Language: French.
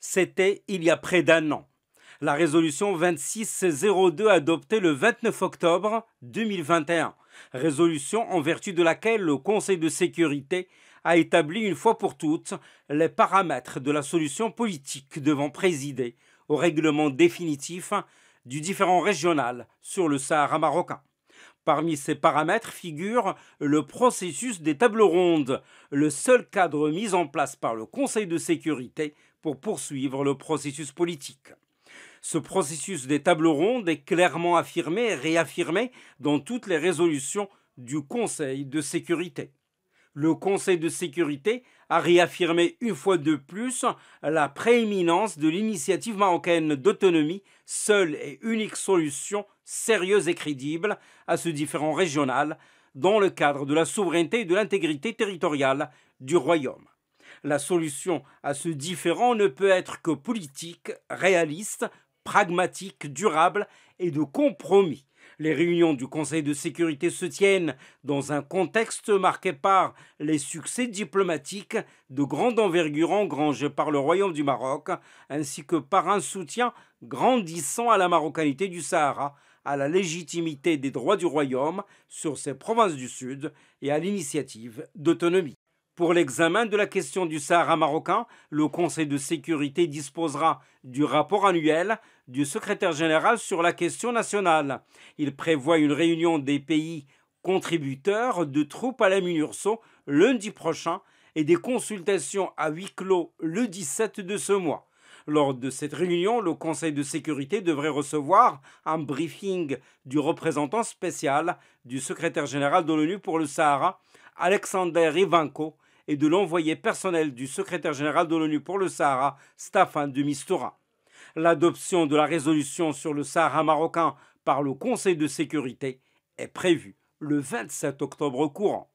C'était il y a près d'un an. La résolution 2602 adoptée le 29 octobre 2021, résolution en vertu de laquelle le Conseil de sécurité a établi une fois pour toutes les paramètres de la solution politique devant présider au règlement définitif du différend régional sur le Sahara marocain. Parmi ces paramètres figure le processus des tables rondes, le seul cadre mis en place par le Conseil de sécurité pour poursuivre le processus politique. Ce processus des tables rondes est clairement affirmé et réaffirmé dans toutes les résolutions du Conseil de sécurité. Le Conseil de sécurité a réaffirmé une fois de plus la prééminence de l'initiative marocaine d'autonomie, seule et unique solution sérieuse et crédible à ce différent régional dans le cadre de la souveraineté et de l'intégrité territoriale du royaume. La solution à ce différent ne peut être que politique, réaliste, pragmatique, durable et de compromis. Les réunions du Conseil de sécurité se tiennent dans un contexte marqué par les succès diplomatiques de grande envergure engrangés par le Royaume du Maroc, ainsi que par un soutien grandissant à la marocanité du Sahara à la légitimité des droits du royaume sur ses provinces du Sud et à l'initiative d'autonomie. Pour l'examen de la question du Sahara marocain, le Conseil de sécurité disposera du rapport annuel du secrétaire général sur la question nationale. Il prévoit une réunion des pays contributeurs de troupes à la MINURSO lundi prochain et des consultations à huis clos le 17 de ce mois. Lors de cette réunion, le Conseil de sécurité devrait recevoir un briefing du représentant spécial du secrétaire général de l'ONU pour le Sahara, Alexander Ivanko, et de l'envoyé personnel du secrétaire général de l'ONU pour le Sahara, Staffan de Mistura. L'adoption de la résolution sur le Sahara marocain par le Conseil de sécurité est prévue le 27 octobre courant.